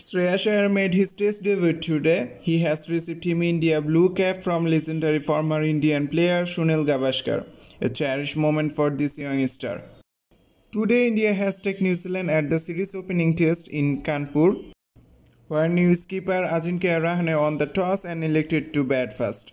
Shreyas made his test debut today. He has received Team India blue cap from legendary former Indian player Sunil Gavaskar. A cherished moment for this young star. Today India has taken New Zealand at the series opening test in Kanpur, where new skipper Ajinkya Rahane on the toss and elected to bat first.